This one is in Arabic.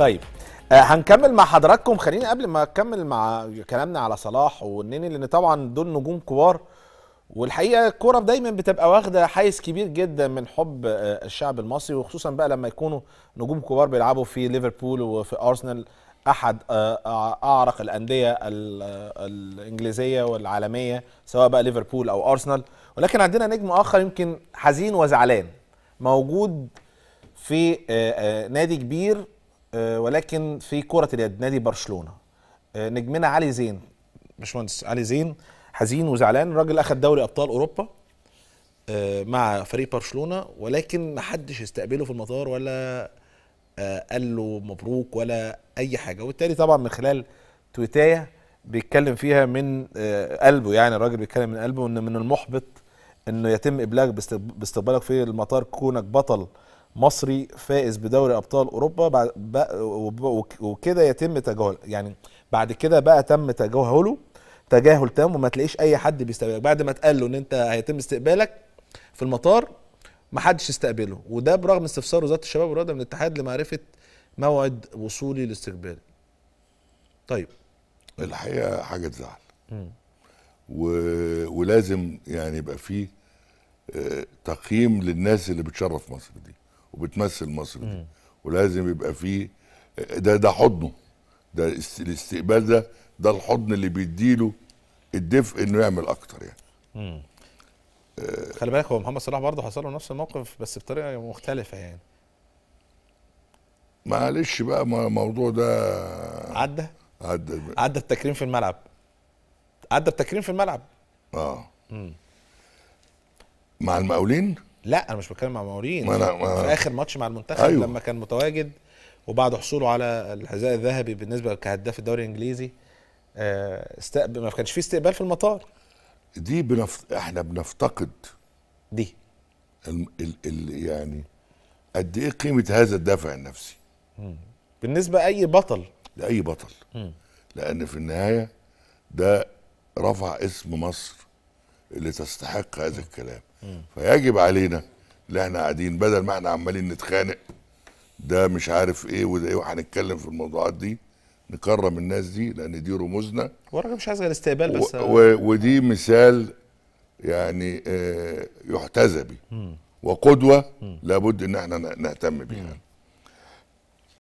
طيب آه، هنكمل مع حضراتكم خليني قبل ما اكمل مع كلامنا على صلاح والنني لان طبعا دول نجوم كبار والحقيقه الكوره دايما بتبقى واخده حيز كبير جدا من حب آه، الشعب المصري وخصوصا بقى لما يكونوا نجوم كبار بيلعبوا في ليفربول وفي ارسنال احد آه، اعرق الانديه الانجليزيه والعالميه سواء بقى ليفربول او ارسنال ولكن عندنا نجم اخر يمكن حزين وزعلان موجود في نادي كبير آه، ولكن في كرة اليد نادي برشلونة آه، نجمنا علي زين باشمهندس علي زين حزين وزعلان الراجل اخذ دوري ابطال اوروبا آه، مع فريق برشلونه ولكن ما حدش استقبله في المطار ولا قال له مبروك ولا اي حاجه وبالتالي طبعا من خلال تويتايه بيتكلم فيها من قلبه يعني الراجل بيتكلم من قلبه ان من المحبط انه يتم ابلاغ باستقبالك في المطار كونك بطل مصري فائز بدوري ابطال اوروبا وكده يتم تجاهل يعني بعد كده بقى تم تجاهله تجاهل تام وما تلاقيش اي حد بيستقبلك بعد ما اتقال له ان انت هيتم استقبالك في المطار ما حدش استقبله وده برغم استفسار وزاره الشباب والرياضه من الاتحاد لمعرفه موعد وصولي للاستقبال طيب الحقيقه حاجه تزعل و... ولازم يعني يبقى فيه آه، تقييم للناس اللي بتشرف مصر دي وبتمثل مصر دي ولازم يبقى فيه ده ده حضنه ده الاستقبال ده ده الحضن اللي بيديله الدفء انه يعمل اكتر يعني امم آه خلي بالك هو محمد صلاح برضه حصل له نفس الموقف بس بطريقه مختلفه يعني معلش بقى الموضوع ده عدى عدى عدى التكريم في الملعب عدى التكريم في الملعب اه مم. مع المقاولين لا انا مش بتكلم مع مورين ما أنا ما في اخر ماتش مع المنتخب أيوه. لما كان متواجد وبعد حصوله على الحذاء الذهبي بالنسبه كهداف الدوري الانجليزي آه، استقبل ما كانش فيه استقبال في المطار دي بنف... احنا بنفتقد دي ال... ال... ال... يعني قد ايه قيمه هذا الدافع النفسي بالنسبه اي بطل لاي بطل لان في النهايه ده رفع اسم مصر اللي تستحق هذا الكلام فيجب علينا اللي احنا قاعدين بدل ما احنا عمالين نتخانق ده مش عارف ايه وده ايه وهنتكلم في الموضوعات دي نكرم الناس دي لان دي رموزنا والراجل مش عايز غير استقبال بس و و ودي مثال يعني آه يحتذى به وقدوه لابد ان احنا نهتم بيها